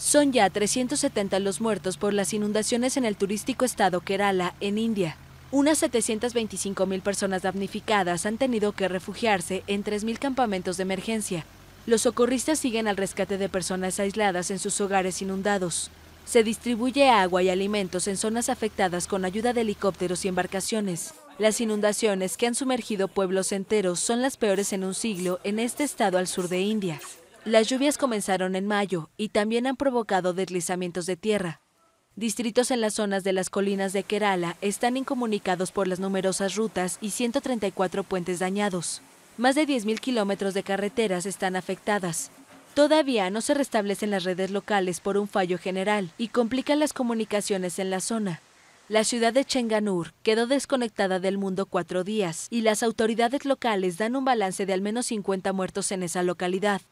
Son ya 370 los muertos por las inundaciones en el turístico estado Kerala, en India. Unas 725 personas damnificadas han tenido que refugiarse en 3.000 campamentos de emergencia. Los socorristas siguen al rescate de personas aisladas en sus hogares inundados. Se distribuye agua y alimentos en zonas afectadas con ayuda de helicópteros y embarcaciones. Las inundaciones que han sumergido pueblos enteros son las peores en un siglo en este estado al sur de India. Las lluvias comenzaron en mayo y también han provocado deslizamientos de tierra. Distritos en las zonas de las colinas de Kerala están incomunicados por las numerosas rutas y 134 puentes dañados. Más de 10.000 kilómetros de carreteras están afectadas. Todavía no se restablecen las redes locales por un fallo general y complican las comunicaciones en la zona. La ciudad de Chenganur quedó desconectada del mundo cuatro días y las autoridades locales dan un balance de al menos 50 muertos en esa localidad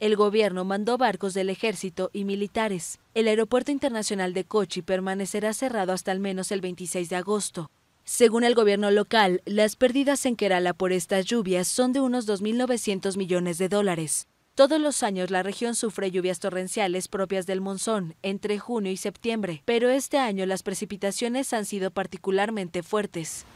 el gobierno mandó barcos del ejército y militares. El aeropuerto internacional de Kochi permanecerá cerrado hasta al menos el 26 de agosto. Según el gobierno local, las pérdidas en Kerala por estas lluvias son de unos 2.900 millones de dólares. Todos los años la región sufre lluvias torrenciales propias del monzón entre junio y septiembre, pero este año las precipitaciones han sido particularmente fuertes.